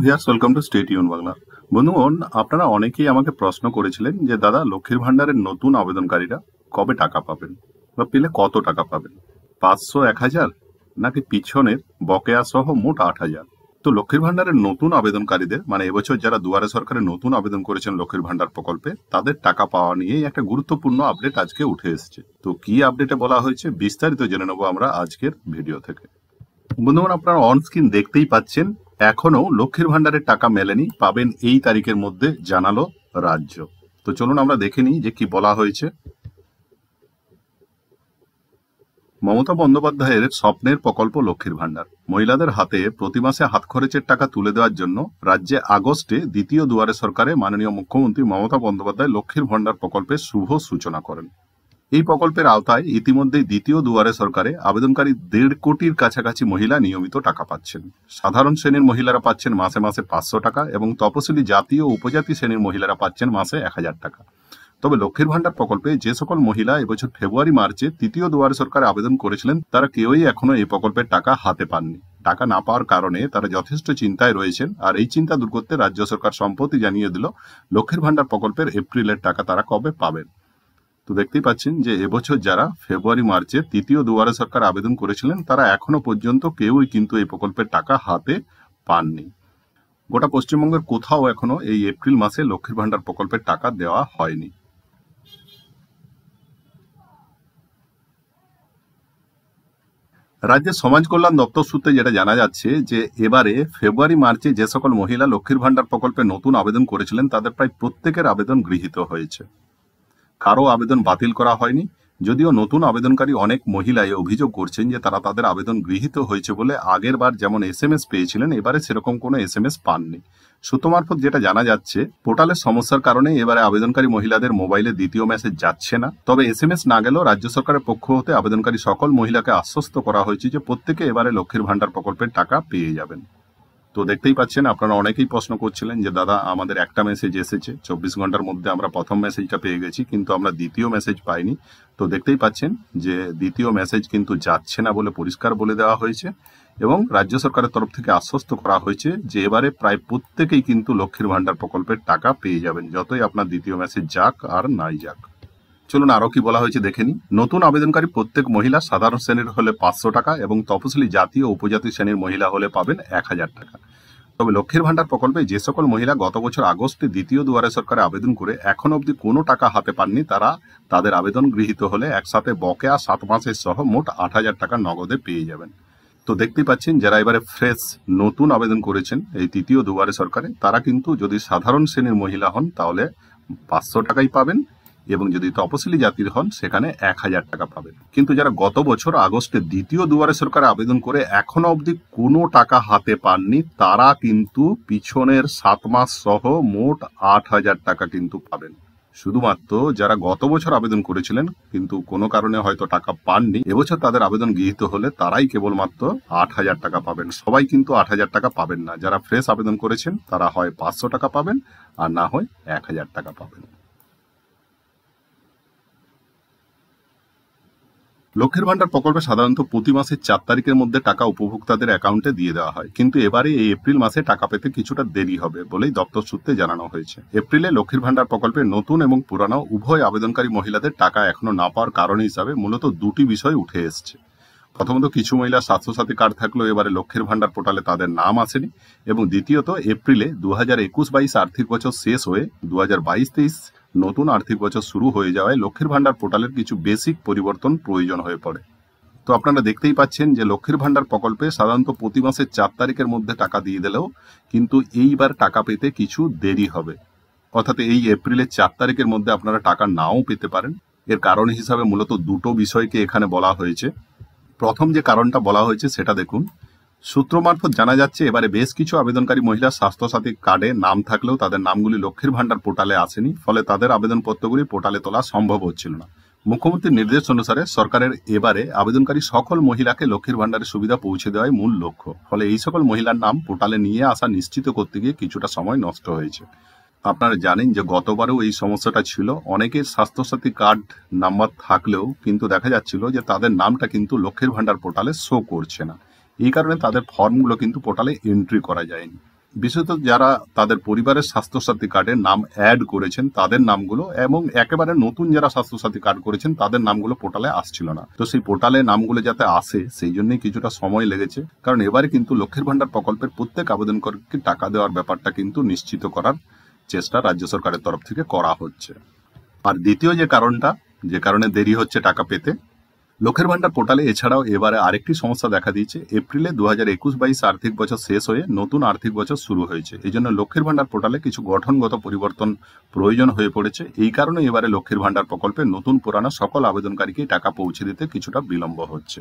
নমস্কার viewers welcome to state union Bangla বন্ধুগণ আপনারা অনেকেই আমাকে প্রশ্ন করেছিলেন যে দাদা লক্ষ্মীর ভাণ্ডারের নতুন আবেদনকারীরা কবে টাকা পাবেন বা পেলে কত টাকা পাবেন পাঁচশো এক হাজার নাকি পিছনের বকেয়া সহ মোট আট হাজার তো লক্ষ্মীর ভাণ্ডারের নতুন আবেদনকারীদের মানে এবছর যারা দুয়ারে সরকারের নতুন আবেদন করেছেন লক্ষ্মীর ভাণ্ডার প্রকল্পে তাদের টাকা পাওয়া নিয়ে একটা গুরুত্বপূর্ণ আপডেট আজকে উঠে এসেছে তো কি আপডেটে বলা হয়েছে বিস্তারিত জেনে নেবো আমরা আজকের ভিডিও থেকে বন্ধুগণ আপনারা অন স্ক্রিন দেখতেই পাচ্ছেন এখনও লক্ষ্মীর ভাণ্ডারের টাকা মেলেনি পাবেন এই তারিখের মধ্যে জানালো রাজ্য তো চলুন আমরা দেখে নিই যে কি বলা হয়েছে মমতা বন্দ্যোপাধ্যায়ের স্বপ্নের প্রকল্প লক্ষ্মীর ভাণ্ডার মহিলাদের হাতে প্রতি মাসে হাত খরচের টাকা তুলে দেওয়ার জন্য রাজ্যে আগস্টে দ্বিতীয় দুয়ারে সরকারে মাননীয় মুখ্যমন্ত্রী মমতা বন্দ্যোপাধ্যায় লক্ষ্মীর ভান্ডার প্রকল্পের শুভ সূচনা করেন এই প্রকল্পের আওতায় ইতিমধ্যেই দ্বিতীয় দুয়ারে সরকারে আবেদনকারী দেড় কোটির কাছাকাছি মহিলা নিয়মিত টাকা পাচ্ছেন সাধারণ শ্রেণীর মহিলারা পাচ্ছেন মাসে মাসে পাঁচশো টাকা এবং তপসিলি জাতি ও উপজাতি শ্রেণীর মহিলারা পাচ্ছেন মাসে এক হাজার টাকা তবে লক্ষ্মীর ভাণ্ডার প্রকল্পে যে সকল মহিলা এবছর ফেব্রুয়ারি মার্চে তৃতীয় দুয়ারে সরকারে আবেদন করেছিলেন তারা কেউই এখনও এই প্রকল্পের টাকা হাতে পাননি টাকা না পাওয়ার কারণে তারা যথেষ্ট চিন্তায় রয়েছেন আর এই চিন্তা দূর করতে রাজ্য সরকার সম্প্রতি জানিয়ে দিল লক্ষ্মীর ভাণ্ডার প্রকল্পের এপ্রিলের টাকা তারা কবে পাবেন তো দেখতেই পাচ্ছেন যে এবছর যারা ফেব্রুয়ারি মার্চে তৃতীয় দুয়ারে সরকার আবেদন করেছিলেন তারা এখনো পর্যন্ত কেউই কিন্তু এই প্রকল্পের টাকা হাতে পাননি গোটা পশ্চিমবঙ্গের কোথাও এখনো এই এপ্রিল মাসে লক্ষ্মীর ভাণ্ডার প্রকল্পের টাকা দেওয়া হয়নি রাজ্যের সমাজ কল্যাণ দপ্তর সূত্রে যেটা জানা যাচ্ছে যে এবারে ফেব্রুয়ারি মার্চে যে সকল মহিলা লক্ষ্মীর ভাণ্ডার প্রকল্পে নতুন আবেদন করেছিলেন তাদের প্রায় প্রত্যেকের আবেদন গৃহীত হয়েছে কারো আবেদন বাতিল করা হয়নি যদিও নতুন আবেদনকারী অনেক মহিলাই অভিযোগ করছেন যে তারা তাদের আবেদন গৃহীত হয়েছে বলে আগের বার যেমন এস এম এস পেয়েছিলেন এবারে সেরকম কোনো এস এম এস পাননি সূত্র মারফত যেটা জানা যাচ্ছে পোর্টালের সমস্যার কারণে এবারে আবেদনকারী মহিলাদের মোবাইলে দ্বিতীয় মেসেজ যাচ্ছে না তবে এস এম এস না গেলেও রাজ্য সরকারের পক্ষ হতে আবেদনকারী সকল মহিলাকে আশ্বস্ত করা হয়েছে যে প্রত্যেকে এবারে লক্ষ্মীর ভাণ্ডার প্রকল্পের টাকা পেয়ে যাবেন তো দেখতেই পাচ্ছেন আপনারা অনেকেই প্রশ্ন করছিলেন যে দাদা আমাদের একটা মেসেজ এসেছে চব্বিশ ঘন্টার মধ্যে আমরা প্রথম মেসেজটা পেয়ে গেছি কিন্তু আমরা দ্বিতীয় মেসেজ পাইনি তো দেখতেই পাচ্ছেন যে দ্বিতীয় মেসেজ কিন্তু যাচ্ছে না বলে পরিষ্কার বলে দেওয়া হয়েছে এবং রাজ্য সরকারের তরফ থেকে আশ্বস্ত করা হয়েছে যে এবারে প্রায় প্রত্যেকেই কিন্তু লক্ষ্মীর ভাণ্ডার প্রকল্পের টাকা পেয়ে যাবেন যতই আপনার দ্বিতীয় মেসেজ যাক আর নাই যাক চলুন আরও কি বলা হয়েছে দেখে নতুন আবেদনকারী প্রত্যেক মহিলা সাধারণ শ্রেণীর হলে পাঁচশো টাকা এবং তপশিলি জাতি ও উপজাতি শ্রেণীর মহিলা হলে পাবেন এক হাজার টাকা তবে লক্ষ্মীর ভাণ্ডার প্রকল্পে যে সকল মহিলা গত বছর আগস্টে দ্বিতীয় দুয়ারে সরকারে আবেদন করে এখন অবধি কোনো টাকা হাতে পাননি তারা তাদের আবেদন গৃহীত হলে একসাথে বকেয়া সাত মাসের সহ মোট আট হাজার টাকা নগদে পেয়ে যাবেন তো দেখতেই পাচ্ছেন যারা এবারে ফ্রেশ নতুন আবেদন করেছেন এই তৃতীয় দুয়ারে সরকারে তারা কিন্তু যদি সাধারণ শ্রেণীর মহিলা হন তাহলে পাঁচশো টাকাই পাবেন এবং যদি তপশিলি জাতির হন সেখানে এক হাজার টাকা পাবেন কিন্তু যারা গত বছর আগস্টে দ্বিতীয় দুয়ারে সরকার আবেদন করে এখনো অবধি কোনো টাকা হাতে পাননি তারা কিন্তু পিছনের সাত মাস সহ মোট আট হাজার টাকা কিন্তু পাবেন শুধুমাত্র যারা গত বছর আবেদন করেছিলেন কিন্তু কোনো কারণে হয়তো টাকা পাননি এবছর তাদের আবেদন গৃহীত হলে তারাই কেবলমাত্র আট হাজার টাকা পাবেন সবাই কিন্তু আট হাজার টাকা পাবেন না যারা ফ্রেশ আবেদন করেছেন তারা হয় পাঁচশো টাকা পাবেন আর না হয় এক হাজার টাকা পাবেন লক্ষ্যের ভান্ডার প্রকল্পে সাধারণত প্রতি মাসের চার তারিখের মধ্যে টাকা উপভোক্তাদের অ্যাকাউন্টে দিয়ে দেওয়া হয় কিন্তু এবারে এই এপ্রিল মাসে টাকা পেতে কিছুটা দেরি হবে বলেই দপ্তর সূত্রে জানানো হয়েছে এপ্রিলে লক্ষ্মীর ভান্ডার প্রকল্পে নতুন এবং পুরানো উভয় আবেদনকারী মহিলাদের টাকা এখনো না পাওয়ার কারণ হিসাবে মূলত দুটি বিষয় উঠে এসছে প্রথমত কিছু মহিলা স্বাস্থ্যসাথী কার্ড থাকলেও এবারে লক্ষ্মীর ভান্ডার পোর্টালে তাদের নাম আসেনি এবং দ্বিতীয়ত এপ্রিলে দু হাজার একুশ বাইশ আর্থিক বছর শেষ হয়ে দু হাজার বাইশ তেইশ নতুন আর্থিক বছর শুরু হয়ে যাওয়ায় লক্ষ্মীর ভাণ্ডার পোর্টালের কিছু বেসিক পরিবর্তন প্রয়োজন হয়ে পড়ে তো আপনারা দেখতেই পাচ্ছেন যে লক্ষ্মীর ভাণ্ডার প্রকল্পে সাধারণত প্রতি মাসের চার তারিখের মধ্যে টাকা দিয়ে দিলেও কিন্তু এইবার টাকা পেতে কিছু দেরি হবে অর্থাৎ এই এপ্রিলের চার তারিখের মধ্যে আপনারা টাকা নাও পেতে পারেন এর কারণ হিসাবে মূলত দুটো বিষয়কে এখানে বলা হয়েছে প্রথম যে কারণটা বলা হয়েছে সেটা দেখুন সূত্র মারফত জানা যাচ্ছে এবারে বেশ কিছু আবেদনকারী মহিলা স্বাস্থ্যসাথী কার্ডে নাম থাকলেও তাদের নামগুলি লক্ষ্মীর ভাণ্ডার পোর্টালে আসেনি ফলে তাদের আবেদনপত্রগুলি পোর্টালে তোলা সম্ভব হচ্ছিল না মুখ্যমন্ত্রীর নির্দেশ অনুসারে সরকারের এবারে আবেদনকারী সকল মহিলাকে লক্ষ্মীর ভাণ্ডারের সুবিধা পৌঁছে দেওয়াই মূল লক্ষ্য ফলে এই সকল মহিলার নাম পোর্টালে নিয়ে আসা নিশ্চিত করতে গিয়ে কিছুটা সময় নষ্ট হয়েছে আপনারা জানেন যে গতবারও এই সমস্যাটা ছিল অনেকের স্বাস্থ্যসাথী কার্ড নাম্বার থাকলেও কিন্তু দেখা যাচ্ছিল যে তাদের নামটা কিন্তু লক্ষ্মীর ভাণ্ডার পোর্টালে শো করছে না এই কারণে তাদের ফর্মগুলো কিন্তু পোর্টালে এন্ট্রি করা যায়নি বিশেষত যারা তাদের পরিবারের স্বাস্থ্যসাথী কার্ডের নাম অ্যাড করেছেন তাদের নামগুলো এবং একেবারে নতুন যারা স্বাস্থ্যসাথী কার্ড করেছেন তাদের নামগুলো পোর্টালে আসছিল না তো সেই পোর্টালে নামগুলো যাতে আসে সেই জন্যই কিছুটা সময় লেগেছে কারণ এবারে কিন্তু লক্ষ্মীর ভান্ডার প্রকল্পের প্রত্যেক আবেদনকারীকে টাকা দেওয়ার ব্যাপারটা কিন্তু নিশ্চিত করার চেষ্টা রাজ্য সরকারের তরফ থেকে করা হচ্ছে আর দ্বিতীয় যে কারণটা যে কারণে দেরি হচ্ছে টাকা পেতে লক্ষের ভান্ডার পোর্টালে এছাড়াও এবারে আরেকটি সমস্যা দেখা দিয়েছে এপ্রিলে দু হাজার একুশ বাইশ আর্থিক বছর শেষ হয়ে নতুন আর্থিক বছর শুরু হয়েছে এই জন্য লক্ষ্মীর ভান্ডার পোর্টালে কিছু গঠনগত পরিবর্তন প্রয়োজন হয়ে পড়েছে এই কারণে এবারে লক্ষ্মীর ভান্ডার প্রকল্পে নতুন পুরানো সকল আবেদনকারীকে টাকা পৌঁছে দিতে কিছুটা বিলম্ব হচ্ছে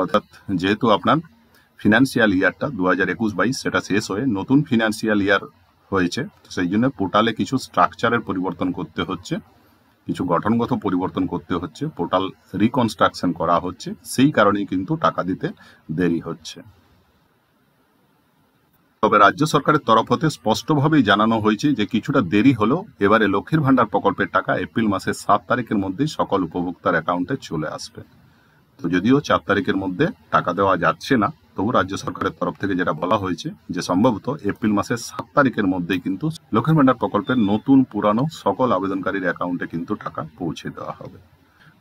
অর্থাৎ যেহেতু আপনার ফিনান্সিয়াল ইয়ারটা দু হাজার একুশ বাইশ সেটা শেষ হয়ে নতুন ফিনান্সিয়াল ইয়ার হয়েছে সেই জন্য পোর্টালে কিছু স্ট্রাকচারের পরিবর্তন করতে হচ্ছে কিছু গঠনগত পরিবর্তন করতে হচ্ছে পোর্টাল রিকনস্ট্রাকশন করা হচ্ছে সেই কারণে কিন্তু টাকা দিতে দেরি হচ্ছে তবে রাজ্য সরকারের তরফ হতে স্পষ্টভাবেই জানানো হয়েছে যে কিছুটা দেরি হলেও এবারে লক্ষ্মীর ভাণ্ডার প্রকল্পের টাকা এপ্রিল মাসের সাত তারিখের মধ্যেই সকল উপভোক্তার অ্যাকাউন্টে চলে আসবে তো যদিও চার তারিখের মধ্যে টাকা দেওয়া যাচ্ছে না তবু রাজ্য সরকারের তরফ থেকে যেটা বলা হয়েছে যে সম্ভবত এপ্রিল মাসের সাত তারিখের মধ্যেই কিন্তু লক্ষ্মীর ভান্ডার প্রকল্পের নতুন পুরানো সকল আবেদনকারীর অ্যাকাউন্টে কিন্তু টাকা পৌঁছে দেওয়া হবে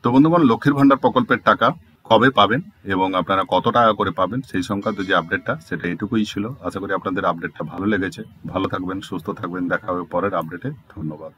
তো বন্ধুগণ লক্ষ্মীর ভান্ডার প্রকল্পের টাকা কবে পাবেন এবং আপনারা কত টাকা করে পাবেন সেই সংক্রান্ত যে আপডেটটা সেটা এটুকুই ছিল আশা করি আপনাদের আপডেটটা ভালো লেগেছে ভালো থাকবেন সুস্থ থাকবেন দেখা হবে পরের আপডেটে ধন্যবাদ